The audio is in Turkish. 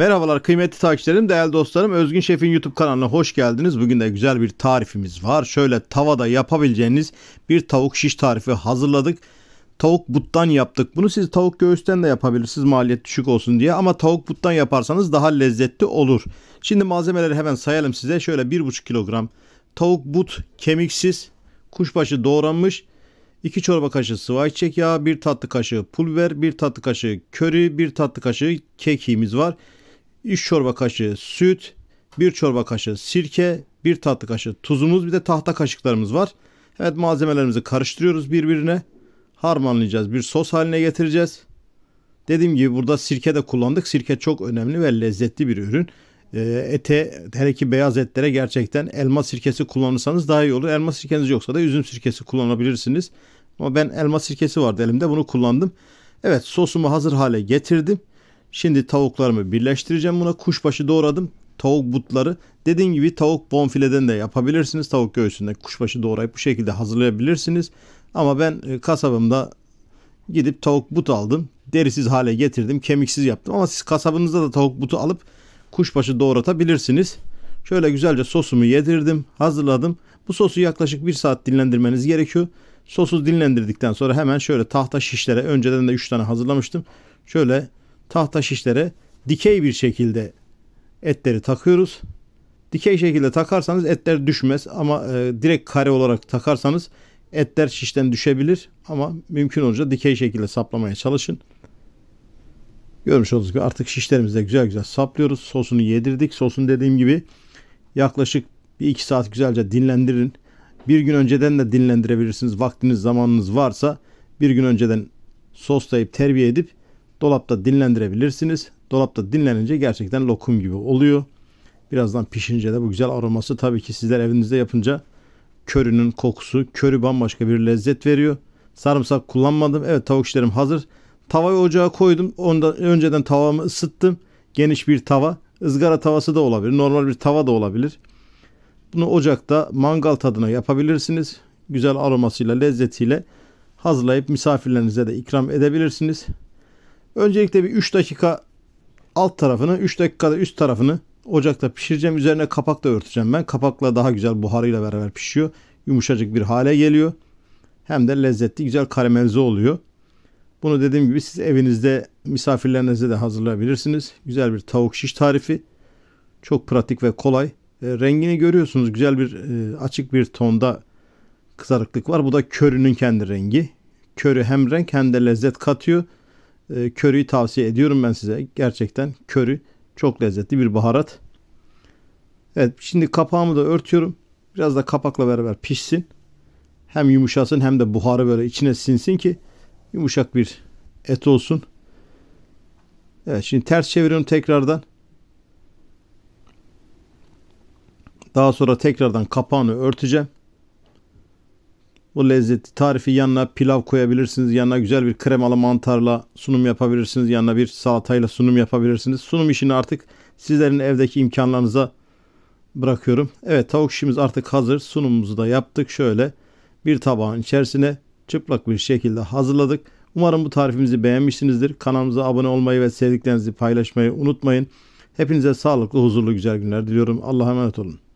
Merhabalar kıymetli takipçilerim, değerli dostlarım. Özgün Şef'in YouTube kanalına hoş geldiniz. Bugün de güzel bir tarifimiz var. Şöyle tavada yapabileceğiniz bir tavuk şiş tarifi hazırladık. Tavuk buttan yaptık. Bunu siz tavuk göğüsten de yapabilirsiniz maliyet düşük olsun diye. Ama tavuk buttan yaparsanız daha lezzetli olur. Şimdi malzemeleri hemen sayalım size. Şöyle 1,5 kilogram tavuk but kemiksiz kuşbaşı doğranmış. 2 çorba kaşığı sıvı ayçiçek yağı, 1 tatlı kaşığı pul biber, 1 tatlı kaşığı köri, 1 tatlı kaşığı kekiğimiz var. 3 çorba kaşığı süt, 1 çorba kaşığı sirke, 1 tatlı kaşığı tuzumuz bir de tahta kaşıklarımız var. Evet malzemelerimizi karıştırıyoruz birbirine. Harmanlayacağız. Bir sos haline getireceğiz. Dediğim gibi burada sirke de kullandık. Sirke çok önemli ve lezzetli bir ürün. Ee, ete, hele ki beyaz etlere gerçekten elma sirkesi kullanırsanız daha iyi olur. Elma sirkeniz yoksa da üzüm sirkesi kullanabilirsiniz. Ama ben elma sirkesi vardı elimde bunu kullandım. Evet sosumu hazır hale getirdim. Şimdi tavuklarımı birleştireceğim buna. Kuşbaşı doğradım. Tavuk butları. Dediğim gibi tavuk bonfileden de yapabilirsiniz. Tavuk göğsünden kuşbaşı doğrayıp bu şekilde hazırlayabilirsiniz. Ama ben e, kasabımda gidip tavuk but aldım. Derisiz hale getirdim. Kemiksiz yaptım. Ama siz kasabınızda da tavuk butu alıp kuşbaşı doğratabilirsiniz. Şöyle güzelce sosumu yedirdim. Hazırladım. Bu sosu yaklaşık 1 saat dinlendirmeniz gerekiyor. Sosu dinlendirdikten sonra hemen şöyle tahta şişlere önceden de 3 tane hazırlamıştım. Şöyle tahta şişlere dikey bir şekilde etleri takıyoruz. Dikey şekilde takarsanız etler düşmez ama e, direkt kare olarak takarsanız etler şişten düşebilir ama mümkün olunca dikey şekilde saplamaya çalışın. Görmüş olduğunuz gibi artık şişlerimizde güzel güzel saplıyoruz. Sosunu yedirdik. Sosun dediğim gibi yaklaşık bir iki saat güzelce dinlendirin. Bir gün önceden de dinlendirebilirsiniz. Vaktiniz zamanınız varsa bir gün önceden soslayıp terbiye edip Dolapta dinlendirebilirsiniz. Dolapta dinlenince gerçekten lokum gibi oluyor. Birazdan pişince de bu güzel aroması tabii ki sizler evinizde yapınca körünün kokusu, körü bambaşka bir lezzet veriyor. Sarımsak kullanmadım. Evet tavuk işlerim hazır. Tavayı ocağa koydum. Ondan önceden tavamı ısıttım. Geniş bir tava. ızgara tavası da olabilir. Normal bir tava da olabilir. Bunu ocakta mangal tadına yapabilirsiniz. Güzel aromasıyla, lezzetiyle hazırlayıp misafirlerinize de ikram edebilirsiniz. Öncelikle bir 3 dakika alt tarafını, 3 dakikada üst tarafını ocakta pişireceğim. Üzerine kapakla örteceğim ben. Kapakla daha güzel buharıyla beraber pişiyor. Yumuşacık bir hale geliyor. Hem de lezzetli, güzel karamelize oluyor. Bunu dediğim gibi siz evinizde misafirlerinize de hazırlayabilirsiniz. Güzel bir tavuk şiş tarifi. Çok pratik ve kolay. E, rengini görüyorsunuz. Güzel bir e, açık bir tonda kızarıklık var. Bu da körünün kendi rengi. Körü hem renk hem de lezzet katıyor. E, ee, körüyü tavsiye ediyorum ben size. Gerçekten körü çok lezzetli bir baharat. Evet şimdi kapağımı da örtüyorum. Biraz da kapakla beraber pişsin. Hem yumuşasın hem de buharı böyle içine sinsin ki yumuşak bir et olsun. Evet şimdi ters çeviriyorum tekrardan. Daha sonra tekrardan kapağını örteceğim bu lezzeti tarifi yanına pilav koyabilirsiniz. Yanına güzel bir kremalı mantarla sunum yapabilirsiniz. Yanına bir salatayla sunum yapabilirsiniz. Sunum işini artık sizlerin evdeki imkanlarınıza bırakıyorum. Evet tavuk şişimiz artık hazır. Sunumumuzu da yaptık. Şöyle bir tabağın içerisine çıplak bir şekilde hazırladık. Umarım bu tarifimizi beğenmişsinizdir. Kanalımıza abone olmayı ve sevdiklerinizi paylaşmayı unutmayın. Hepinize sağlıklı, huzurlu, güzel günler diliyorum. Allah'a emanet olun.